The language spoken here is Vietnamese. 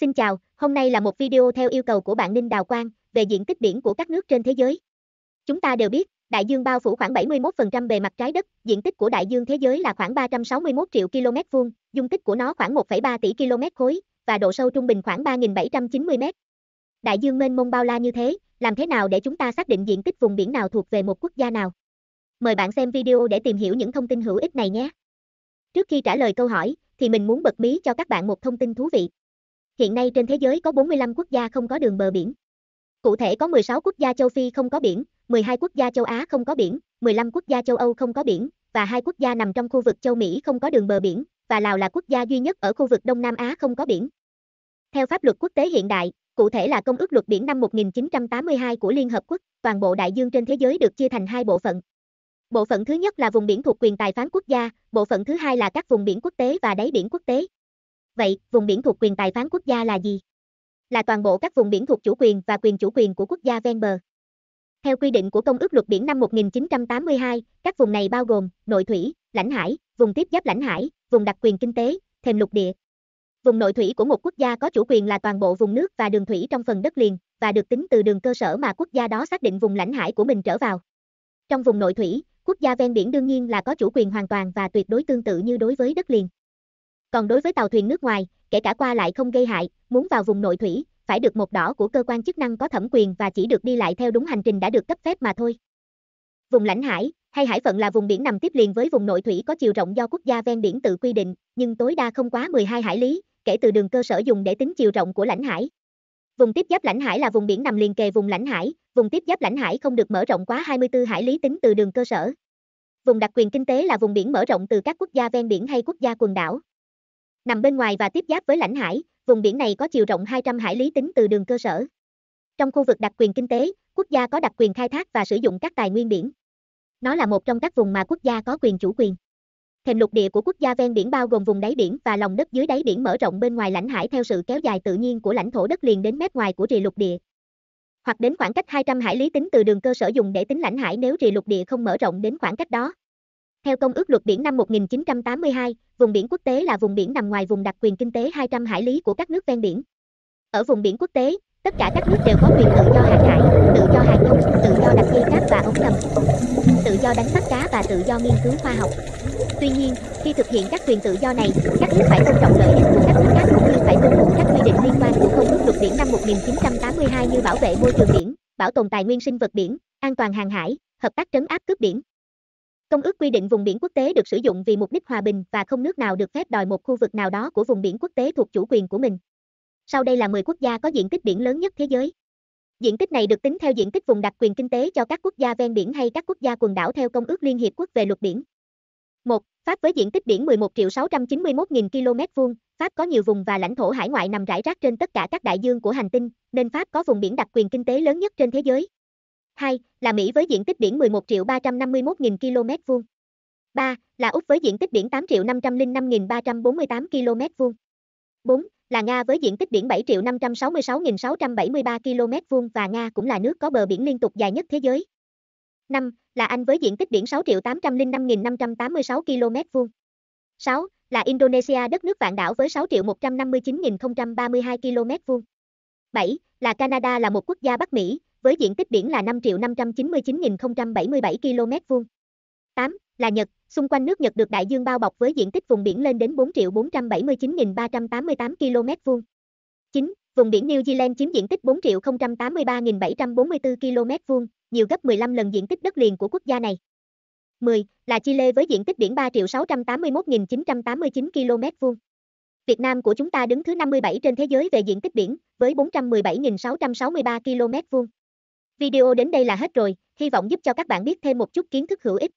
Xin chào, hôm nay là một video theo yêu cầu của bạn Ninh Đào Quang về diện tích biển của các nước trên thế giới. Chúng ta đều biết, đại dương bao phủ khoảng 71% bề mặt trái đất, diện tích của đại dương thế giới là khoảng 361 triệu km vuông, dung tích của nó khoảng 1,3 tỷ km khối và độ sâu trung bình khoảng 3.790 m. Đại dương mênh mông bao la như thế, làm thế nào để chúng ta xác định diện tích vùng biển nào thuộc về một quốc gia nào? Mời bạn xem video để tìm hiểu những thông tin hữu ích này nhé. Trước khi trả lời câu hỏi, thì mình muốn bật mí cho các bạn một thông tin thú vị. Hiện nay trên thế giới có 45 quốc gia không có đường bờ biển. Cụ thể có 16 quốc gia châu Phi không có biển, 12 quốc gia châu Á không có biển, 15 quốc gia châu Âu không có biển và hai quốc gia nằm trong khu vực châu Mỹ không có đường bờ biển và Lào là quốc gia duy nhất ở khu vực Đông Nam Á không có biển. Theo pháp luật quốc tế hiện đại, cụ thể là Công ước luật biển năm 1982 của Liên Hợp Quốc, toàn bộ đại dương trên thế giới được chia thành hai bộ phận. Bộ phận thứ nhất là vùng biển thuộc quyền tài phán quốc gia, bộ phận thứ hai là các vùng biển quốc tế và đáy biển quốc tế. Vậy, vùng biển thuộc quyền tài phán quốc gia là gì? Là toàn bộ các vùng biển thuộc chủ quyền và quyền chủ quyền của quốc gia ven bờ. Theo quy định của Công ước Luật Biển năm 1982, các vùng này bao gồm nội thủy, lãnh hải, vùng tiếp giáp lãnh hải, vùng đặc quyền kinh tế, thềm lục địa. Vùng nội thủy của một quốc gia có chủ quyền là toàn bộ vùng nước và đường thủy trong phần đất liền và được tính từ đường cơ sở mà quốc gia đó xác định vùng lãnh hải của mình trở vào. Trong vùng nội thủy, quốc gia ven biển đương nhiên là có chủ quyền hoàn toàn và tuyệt đối tương tự như đối với đất liền. Còn đối với tàu thuyền nước ngoài, kể cả qua lại không gây hại, muốn vào vùng nội thủy, phải được một đỏ của cơ quan chức năng có thẩm quyền và chỉ được đi lại theo đúng hành trình đã được cấp phép mà thôi. Vùng lãnh hải hay hải phận là vùng biển nằm tiếp liền với vùng nội thủy có chiều rộng do quốc gia ven biển tự quy định, nhưng tối đa không quá 12 hải lý, kể từ đường cơ sở dùng để tính chiều rộng của lãnh hải. Vùng tiếp giáp lãnh hải là vùng biển nằm liền kề vùng lãnh hải, vùng tiếp giáp lãnh hải không được mở rộng quá 24 hải lý tính từ đường cơ sở. Vùng đặc quyền kinh tế là vùng biển mở rộng từ các quốc gia ven biển hay quốc gia quần đảo nằm bên ngoài và tiếp giáp với lãnh hải, vùng biển này có chiều rộng 200 hải lý tính từ đường cơ sở. Trong khu vực đặc quyền kinh tế, quốc gia có đặc quyền khai thác và sử dụng các tài nguyên biển. Nó là một trong các vùng mà quốc gia có quyền chủ quyền. Thềm lục địa của quốc gia ven biển bao gồm vùng đáy biển và lòng đất dưới đáy biển mở rộng bên ngoài lãnh hải theo sự kéo dài tự nhiên của lãnh thổ đất liền đến mép ngoài của rìa lục địa. Hoặc đến khoảng cách 200 hải lý tính từ đường cơ sở dùng để tính lãnh hải nếu rìa lục địa không mở rộng đến khoảng cách đó. Theo Công ước luật biển năm 1982, vùng biển quốc tế là vùng biển nằm ngoài vùng đặc quyền kinh tế 200 hải lý của các nước ven biển. Ở vùng biển quốc tế, tất cả các nước đều có quyền tự do hàng hải, tự do hàng không, tự do đặt dây cáp và ống ngầm, tự do đánh bắt cá và tự do nghiên cứu khoa học. Tuy nhiên, khi thực hiện các quyền tự do này, các nước phải tôn trọng lợi ích của các nước khác cũng như phải tuân thủ các quy định liên quan của Công ước luật biển năm 1982 như bảo vệ môi trường biển, bảo tồn tài nguyên sinh vật biển, an toàn hàng hải, hợp tác trấn áp cướp biển. Công ước quy định vùng biển quốc tế được sử dụng vì mục đích hòa bình và không nước nào được phép đòi một khu vực nào đó của vùng biển quốc tế thuộc chủ quyền của mình. Sau đây là 10 quốc gia có diện tích biển lớn nhất thế giới. Diện tích này được tính theo diện tích vùng đặc quyền kinh tế cho các quốc gia ven biển hay các quốc gia quần đảo theo Công ước Liên Hiệp Quốc về luật biển. 1. Pháp với diện tích biển 11 691 000 km vuông, Pháp có nhiều vùng và lãnh thổ hải ngoại nằm rải rác trên tất cả các đại dương của hành tinh, nên Pháp có vùng biển đặc quyền kinh tế lớn nhất trên thế giới. 2. Là Mỹ với diện tích biển 11 triệu 351.000 km vuông. 3. Là Úc với diện tích biển 8 triệu 505.348 km vuông. 4. Là Nga với diện tích biển 7 triệu 566.673 km vuông và Nga cũng là nước có bờ biển liên tục dài nhất thế giới. 5. Là Anh với diện tích biển 6 triệu 805.586 km vuông. 6. Là Indonesia đất nước vạn đảo với 6 triệu 159.032 km vuông. 7. Là Canada là một quốc gia Bắc Mỹ, với diện tích biển là 5.599.077 km vuông. 8. Là Nhật, xung quanh nước Nhật được đại dương bao bọc với diện tích vùng biển lên đến 4.479.388 km vuông. 9. Vùng biển New Zealand chiếm diện tích 4.083.744 km vuông, nhiều gấp 15 lần diện tích đất liền của quốc gia này. 10. Là Chile với diện tích biển 3.681.989 km vuông. Việt Nam của chúng ta đứng thứ 57 trên thế giới về diện tích biển, với 417.663 km vuông. Video đến đây là hết rồi, hy vọng giúp cho các bạn biết thêm một chút kiến thức hữu ích.